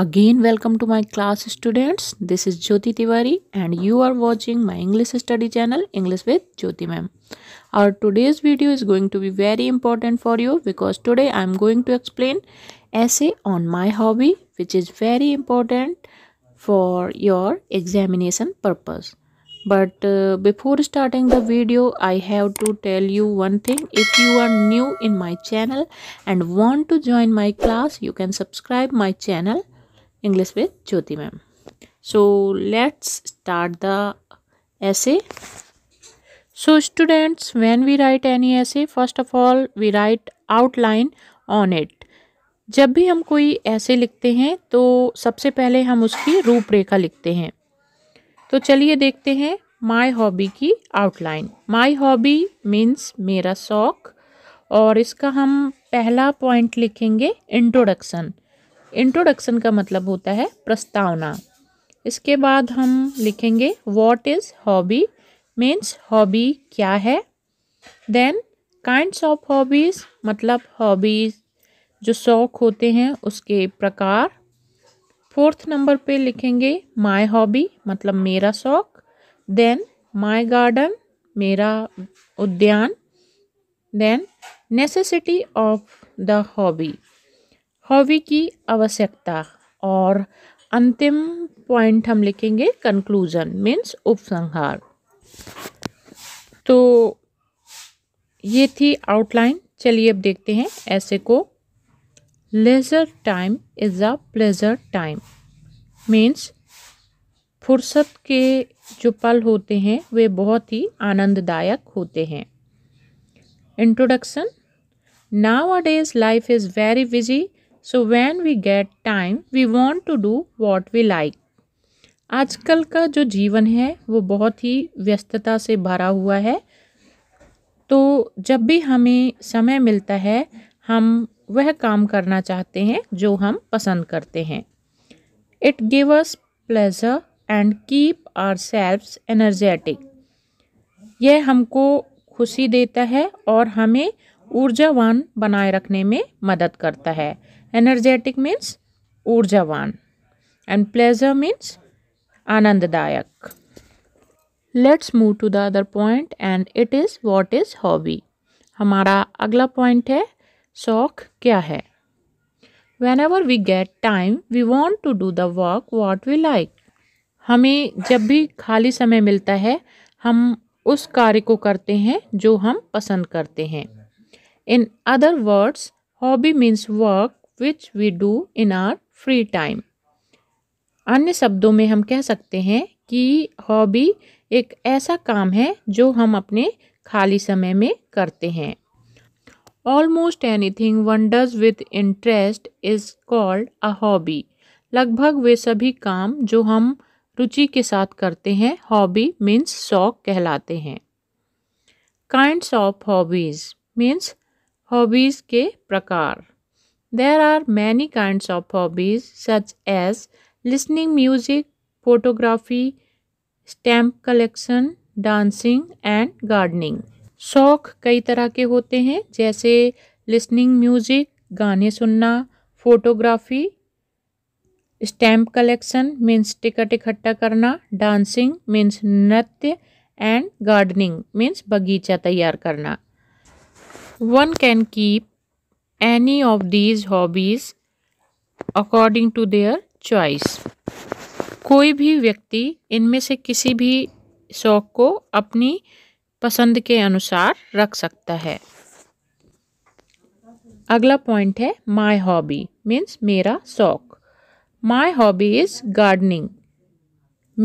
Again welcome to my class students. This is Jyoti Tiwari and you are watching my English study channel English with Jyoti ma'am. Our today's video is going to be very important for you because today I am going to explain essay on my hobby which is very important for your examination purpose. But uh, before starting the video, I have to tell you one thing. If you are new in my channel and want to join my class, you can subscribe my channel English with Jyoti ma'am so let's start the essay so students when we write any essay first of all we write outline on it जब भी हम कोई ऐसे लिखते हैं तो सबसे पहले हम उसकी रूपरेखा लिखते हैं तो चलिए देखते हैं माई हॉबी की आउटलाइन माई हॉबी मीन्स मेरा शौक और इसका हम पहला पॉइंट लिखेंगे इंट्रोडक्शन इंट्रोडक्शन का मतलब होता है प्रस्तावना इसके बाद हम लिखेंगे what is hobby means hobby क्या है देन काइंड्स ऑफ हॉबीज़ मतलब हॉबीज़ जो शौक़ होते हैं उसके प्रकार फोर्थ नंबर पे लिखेंगे माय हॉबी मतलब मेरा शौक़ देन माय गार्डन मेरा उद्यान then necessity of the hobby hobby की आवश्यकता और अंतिम पॉइंट हम लिखेंगे कंक्लूजन मीन्स उपसंहार तो ये थी आउटलाइन चलिए अब देखते हैं ऐसे को leisure time is a pleasure time means फुर्सत के जो पल होते हैं वे बहुत ही आनंददायक होते हैं introduction nowadays life is very busy so when we get time we want to do what we like आजकल का जो जीवन है वो बहुत ही व्यस्तता से भरा हुआ है तो जब भी हमें समय मिलता है हम वह काम करना चाहते हैं जो हम पसंद करते हैं it give us pleasure and keep ourselves energetic यह हमको खुशी देता है और हमें ऊर्जावान बनाए रखने में मदद करता है एनर्जेटिक मीन्स ऊर्जावान एंड प्लेजर मीन्स आनंददायक let's move to the other point and it is what is hobby हमारा अगला पॉइंट है शौक क्या है whenever we get time we want to do the work what we like हमें जब भी खाली समय मिलता है हम उस कार्य को करते हैं जो हम पसंद करते हैं in other words hobby means work which we do in our free time अन्य शब्दों में हम कह सकते हैं कि हॉबी एक ऐसा काम है जो हम अपने खाली समय में करते हैं almost anything one does with interest is called a hobby लगभग वे सभी काम जो हम रुचि के साथ करते हैं हॉबी मीन्स शौक कहलाते हैं kinds of hobbies means hobbies के प्रकार There are many kinds of hobbies such as listening music, photography, stamp collection dancing and gardening शौक़ कई तरह के होते हैं जैसे लिसनिंग म्यूज़िक गाने सुनना photography stamp collection means ticket इकट्ठा करना डांसिंग मीन्स नृत्य एंड गार्डनिंग मीन्स बगीचा तैयार करना one can keep any of these hobbies according to their choice कोई भी व्यक्ति इनमें से किसी भी शौक को अपनी पसंद के अनुसार रख सकता है अगला पॉइंट है माय हॉबी मीन्स मेरा शौक माय हॉबी इज़ गार्डनिंग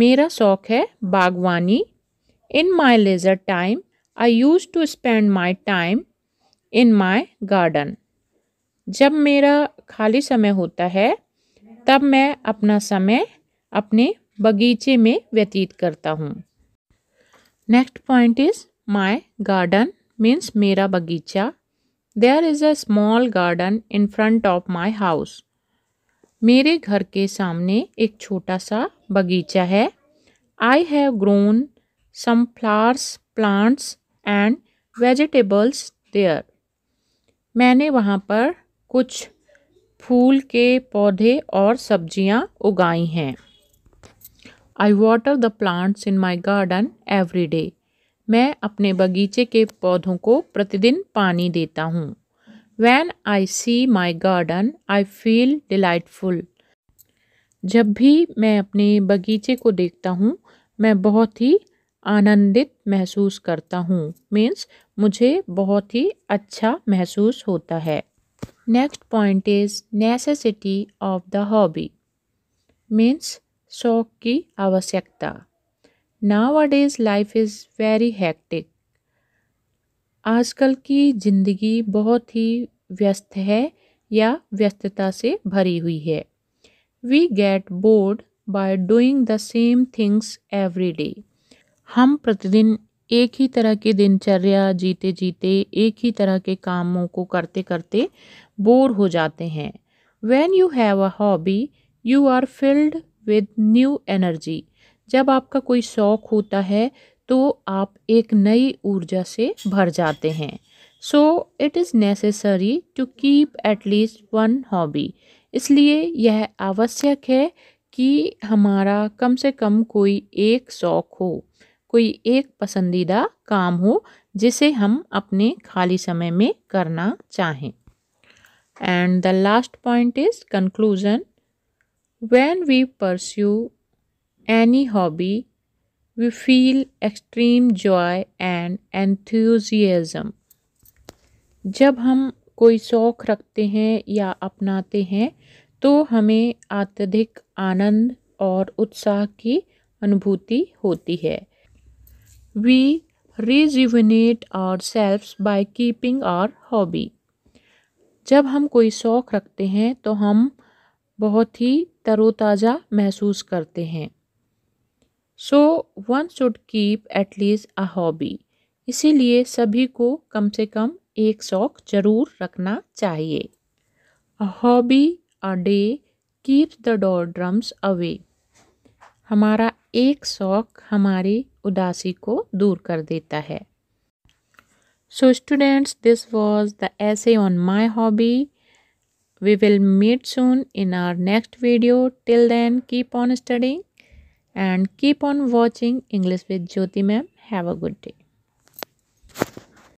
मेरा शौक है बागवानी in my leisure time I use to spend my time in my garden जब मेरा खाली समय होता है तब मैं अपना समय अपने बगीचे में व्यतीत करता हूँ next point is my garden means मेरा बगीचा there is a small garden in front of my house मेरे घर के सामने एक छोटा सा बगीचा है I have grown some flowers plants and vegetables there मैंने वहाँ पर कुछ फूल के पौधे और सब्जियां उगाई हैं I water the plants in my garden every day मैं अपने बगीचे के पौधों को प्रतिदिन पानी देता हूँ when I see my garden I feel delightful जब भी मैं अपने बगीचे को देखता हूँ मैं बहुत ही आनंदित महसूस करता हूँ मीन्स मुझे बहुत ही अच्छा महसूस होता है Next point is necessity of the hobby means शौक की आवश्यकता nowadays life is very hectic आजकल की ज़िंदगी बहुत ही व्यस्त है या व्यस्तता से भरी हुई है we get bored by doing the same things every day हम प्रतिदिन एक ही तरह की दिनचर्या जीते जीते एक ही तरह के कामों को करते करते बोर हो जाते हैं when you have a hobby you are filled with new energy जब आपका कोई शौक़ होता है तो आप एक नई ऊर्जा से भर जाते हैं so it is necessary to keep at least one hobby इसलिए यह आवश्यक है कि हमारा कम से कम कोई एक शौक़ हो कोई एक पसंदीदा काम हो जिसे हम अपने खाली समय में करना चाहें and the last point is conclusion when we pursue any hobby we feel extreme joy and enthusiasm जब हम कोई शौक़ रखते हैं या अपनाते हैं तो हमें अत्यधिक आनंद और उत्साह की अनुभूति होती है We rejuvenate ourselves by keeping our hobby. जब हम कोई शौक़ रखते हैं तो हम बहुत ही तरोताज़ा महसूस करते हैं so one should keep at least a hobby इसीलिए सभी को कम से कम एक शौक़ ज़रूर रखना चाहिए a hobby a day keeps the doldrums away हमारा एक शौक हमारी उदासी को दूर कर देता है so students this was the essay on my hobby we will meet soon in our next video till then keep on studying and keep on watching English with Jyoti ma'am have a good day